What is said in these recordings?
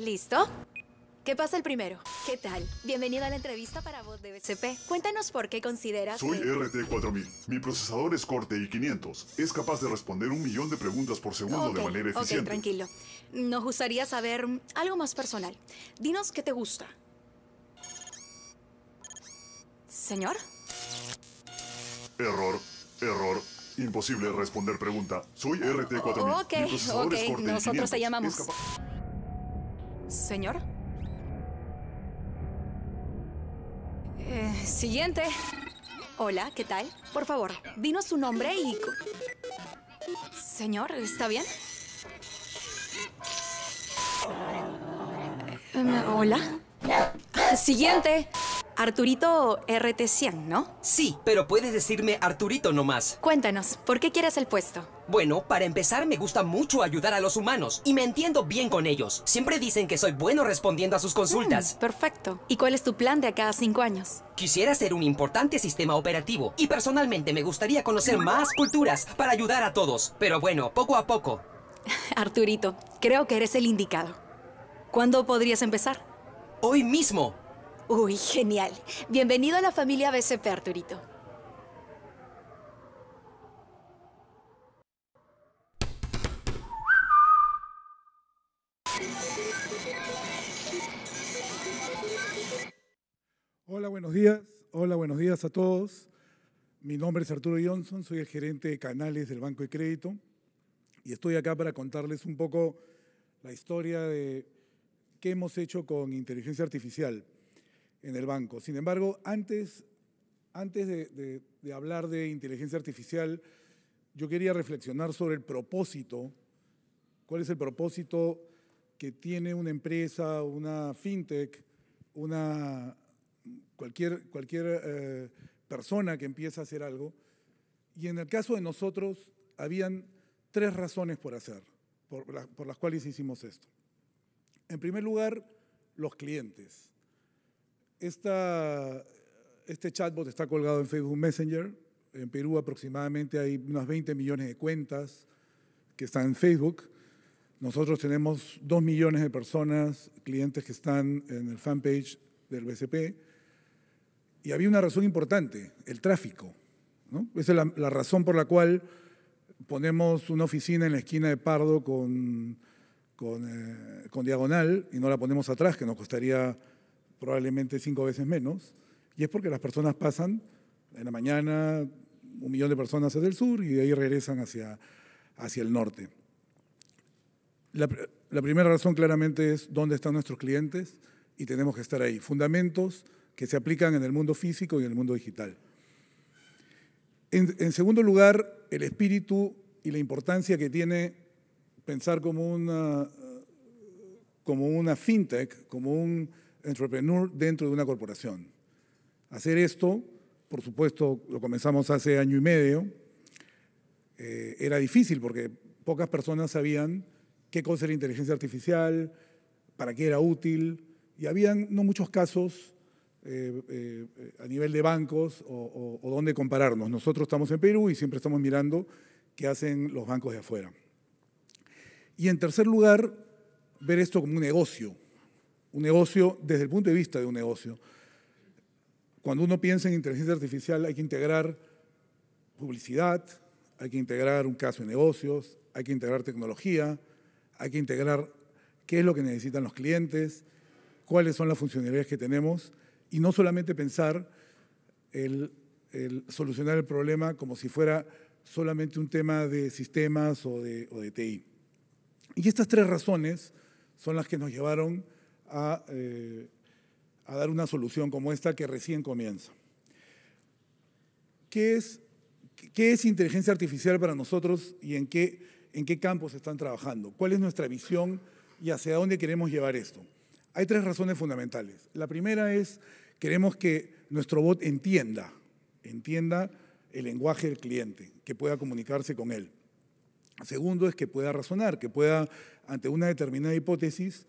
¿Listo? ¿Qué pasa el primero? ¿Qué tal? Bienvenido a la entrevista para voz de BCP. Cuéntanos por qué consideras Soy RT4000. Mi procesador es Corte y 500 Es capaz de responder un millón de preguntas por segundo de manera eficiente. Ok, tranquilo. Nos gustaría saber algo más personal. Dinos qué te gusta. ¿Señor? Error, error. Imposible responder pregunta. Soy RT4000. Ok, ok. Nosotros te llamamos señor? Eh, siguiente. Hola, ¿qué tal? Por favor, dinos su nombre y... Señor, ¿está bien? Eh, ¿Hola? Siguiente. Arturito RT100, ¿no? Sí, pero puedes decirme Arturito nomás. Cuéntanos, ¿por qué quieres el puesto? Bueno, para empezar me gusta mucho ayudar a los humanos y me entiendo bien con ellos. Siempre dicen que soy bueno respondiendo a sus consultas. Mm, perfecto. ¿Y cuál es tu plan de acá a cinco años? Quisiera ser un importante sistema operativo y personalmente me gustaría conocer más culturas para ayudar a todos. Pero bueno, poco a poco. Arturito, creo que eres el indicado. ¿Cuándo podrías empezar? Hoy mismo. Uy, genial. Bienvenido a la familia BCP, Arturito. Hola, buenos días. Hola, buenos días a todos. Mi nombre es Arturo Johnson, soy el gerente de canales del Banco de Crédito y estoy acá para contarles un poco la historia de qué hemos hecho con inteligencia artificial en el banco. Sin embargo, antes, antes de, hablar de inteligencia artificial, yo quería reflexionar sobre el propósito, cuál es el propósito que tiene una empresa, una fintech, una, cualquier, cualquier eh, persona que empieza a hacer algo. Y en el caso de nosotros, habían tres razones por hacer, por, por las cuales hicimos esto. En primer lugar, los clientes este chatbot está colgado en Facebook Messenger. En Perú aproximadamente hay unas 20 millones de cuentas que están en Facebook. Nosotros tenemos 2 millones de personas, clientes que están en el fanpage del BCP. Y había una razón importante, el tráfico. Esa es la, razón por la cual ponemos una oficina en la esquina de Pardo con, con, eh, diagonal y no la ponemos atrás, que nos costaría probablemente cinco veces menos, y es porque las personas pasan en la mañana un millón de personas hacia el sur y de ahí regresan hacia, hacia el norte. La, primera razón claramente es dónde están nuestros clientes y tenemos que estar ahí. Fundamentos que se aplican en el mundo físico y en el mundo digital. En, en segundo lugar, el espíritu y la importancia que tiene pensar como como una fintech, como un entrepreneur dentro de una corporación. Hacer esto, por supuesto, lo comenzamos hace año y medio. Eh, era difícil porque pocas personas sabían qué cosa era inteligencia artificial, para qué era útil, y habían no muchos casos eh, eh, a nivel de bancos o, o dónde compararnos. Nosotros estamos en Perú y siempre estamos mirando qué hacen los bancos de afuera. Y en tercer lugar, ver esto como un negocio, un negocio, desde el punto de vista de un negocio, cuando uno piensa en inteligencia artificial hay que integrar publicidad, hay que integrar un caso de negocios, hay que integrar tecnología, hay que integrar qué es lo que necesitan los clientes, cuáles son las funcionalidades que tenemos y no solamente pensar el, solucionar el problema como si fuera solamente un tema de sistemas o de, o de TI. Y estas tres razones son las que nos llevaron eh, a, dar una solución como esta que recién comienza. ¿Qué es, qué inteligencia artificial para nosotros y en qué, en qué campos están trabajando? ¿Cuál es nuestra visión y hacia dónde queremos llevar esto? Hay tres razones fundamentales. La primera es, queremos que nuestro bot entienda, entienda el lenguaje del cliente, que pueda comunicarse con él. Segundo es que pueda razonar, que pueda, ante una determinada hipótesis,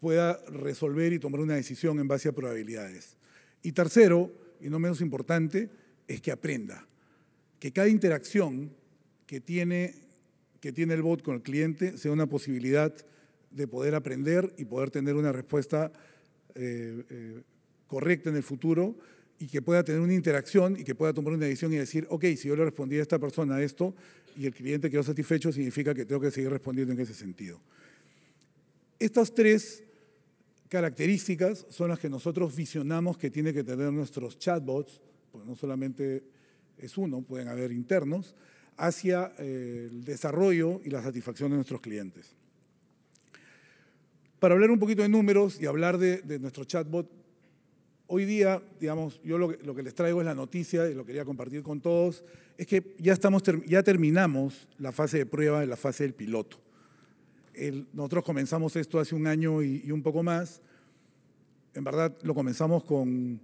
pueda resolver y tomar una decisión en base a probabilidades. Y tercero, y no menos importante, es que aprenda, que cada interacción que tiene, que tiene el bot con el cliente sea una posibilidad de poder aprender y poder tener una respuesta eh, eh, correcta en el futuro y que pueda tener una interacción y que pueda tomar una decisión y decir, ok, si yo le respondí a esta persona esto y el cliente quedó satisfecho, significa que tengo que seguir respondiendo en ese sentido. Estas tres características son las que nosotros visionamos que tiene que tener nuestros chatbots, porque no solamente es uno, pueden haber internos, hacia eh, el desarrollo y la satisfacción de nuestros clientes. Para hablar un poquito de números y hablar de, nuestro chatbot, hoy día, digamos, yo lo que, les traigo es la noticia y lo quería compartir con todos, es que ya, estamos, ya terminamos la fase de prueba de la fase del piloto nosotros comenzamos esto hace un año y, un poco más. En verdad lo comenzamos con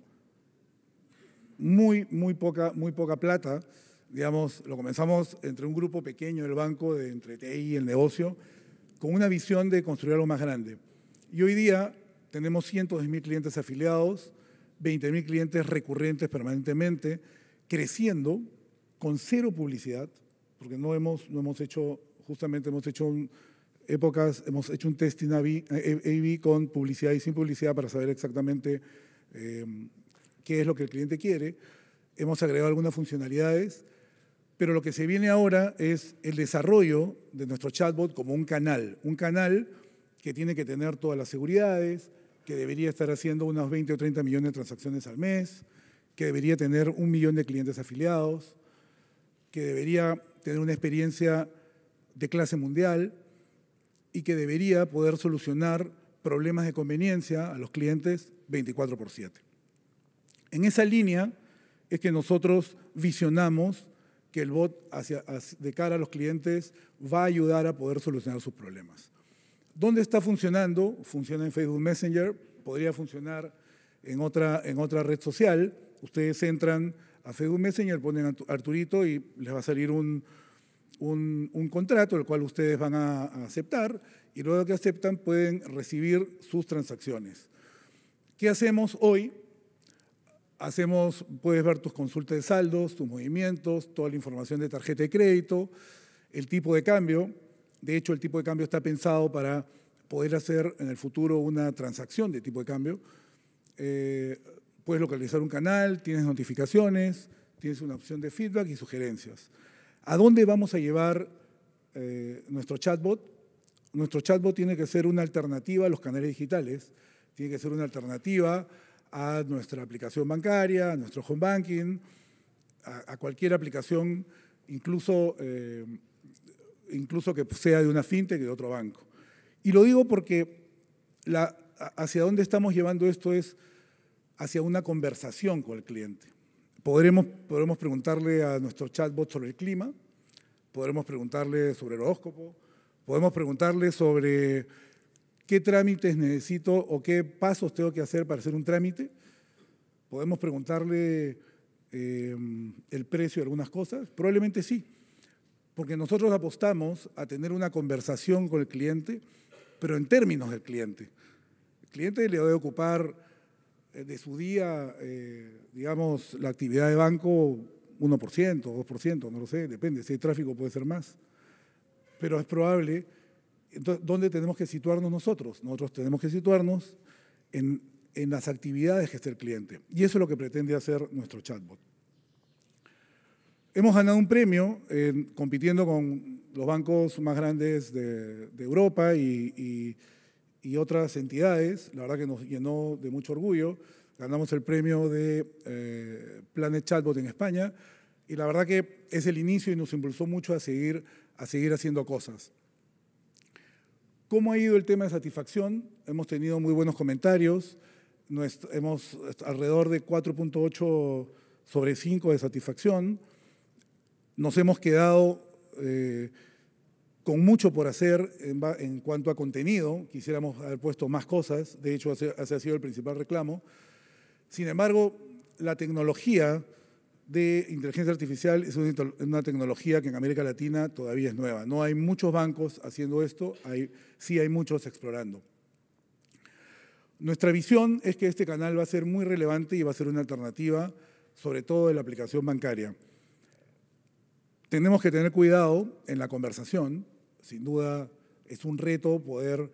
muy, muy poca, muy poca plata. Digamos, lo comenzamos entre un grupo pequeño del banco, entre TI y el negocio, con una visión de construir algo más grande. Y hoy día tenemos de mil clientes afiliados, 20 mil clientes recurrentes permanentemente, creciendo con cero publicidad, porque no hemos, no hemos hecho, justamente hemos hecho un, épocas hemos hecho un testing a eh, con publicidad y sin publicidad para saber exactamente em, qué es lo que el cliente quiere. Hemos agregado algunas funcionalidades, pero lo que se viene ahora es el desarrollo de nuestro chatbot como un canal, un canal que tiene que tener todas las seguridades, que debería estar haciendo unos 20 o 30 millones de transacciones al mes, que debería tener un millón de clientes afiliados, que debería tener una experiencia de clase mundial, y que debería poder solucionar problemas de conveniencia a los clientes 24 por 7. En esa línea es que nosotros visionamos que el bot de cara a los clientes va a ayudar a poder solucionar sus problemas. ¿Dónde está funcionando? Funciona en Facebook Messenger, podría funcionar en otra, en otra red social. Ustedes entran a Facebook Messenger, ponen Arturito y les va a salir un, un, contrato, el cual ustedes van a, aceptar, y luego que aceptan pueden recibir sus transacciones. ¿Qué hacemos hoy? Hacemos, puedes ver tus consultas de saldos, tus movimientos, toda la información de tarjeta de crédito, el tipo de cambio. De hecho, el tipo de cambio está pensado para poder hacer en el futuro una transacción de tipo de cambio. Eh, puedes localizar un canal, tienes notificaciones, tienes una opción de feedback y sugerencias. ¿A dónde vamos a llevar eh, nuestro chatbot? Nuestro chatbot tiene que ser una alternativa a los canales digitales, tiene que ser una alternativa a nuestra aplicación bancaria, a nuestro home banking, a, cualquier aplicación, incluso, eh, incluso que sea de una fintech de otro banco. Y lo digo porque hacia dónde estamos llevando esto es hacia una conversación con el cliente. Podremos, preguntarle a nuestro chatbot sobre el clima, podremos preguntarle sobre el horóscopo, podemos preguntarle sobre qué trámites necesito o qué pasos tengo que hacer para hacer un trámite. Podemos preguntarle em, el precio de algunas cosas. Probablemente sí, porque nosotros apostamos a tener una conversación con el cliente, pero en términos del cliente. El cliente le debe ocupar eh, de su día, eh, digamos, la actividad de banco 1%, 2%, no lo sé, depende, si hay tráfico puede ser más, pero es probable. Entonces, ¿dónde tenemos que situarnos nosotros? Nosotros tenemos que situarnos en, las actividades que es el cliente. Y eso es lo que pretende hacer nuestro chatbot. Hemos ganado un premio compitiendo con los bancos más grandes de, Europa y y otras entidades, la verdad que nos llenó de mucho orgullo. Ganamos el premio de eh, Planet Chatbot en España y la verdad que es el inicio y nos impulsó mucho a seguir, a seguir haciendo cosas. ¿Cómo ha ido el tema de satisfacción? Hemos tenido muy buenos comentarios, hemos alrededor de 4.8 sobre 5 de satisfacción. Nos hemos quedado... Eh, con mucho por hacer en, cuanto a contenido, quisiéramos haber puesto más cosas, de hecho ese, ha sido el principal reclamo. Sin embargo, la tecnología de inteligencia artificial es una, tecnología que en América Latina todavía es nueva. No hay muchos bancos haciendo esto, sí hay muchos explorando. Nuestra visión es que este canal va a ser muy relevante y va a ser una alternativa, sobre todo de la aplicación bancaria. Tenemos que tener cuidado en la conversación, sin duda es un reto poder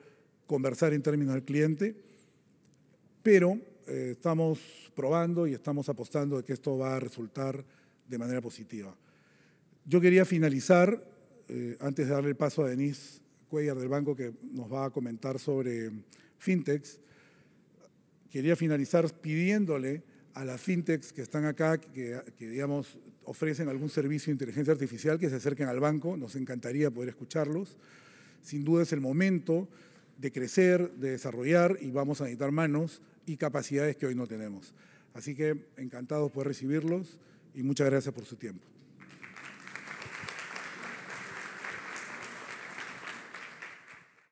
conversar en términos del cliente, pero eh, estamos probando y estamos apostando de que esto va a resultar de manera positiva. Yo quería finalizar, eh, antes de darle el paso a Denise Cuellar del banco, que nos va a comentar sobre fintechs, quería finalizar pidiéndole a las fintechs que están acá, que, que digamos ofrecen algún servicio de inteligencia artificial, que se acerquen al banco, nos encantaría poder escucharlos. Sin duda es el momento de crecer, de desarrollar y vamos a necesitar manos y capacidades que hoy no tenemos. Así que encantados poder recibirlos y muchas gracias por su tiempo.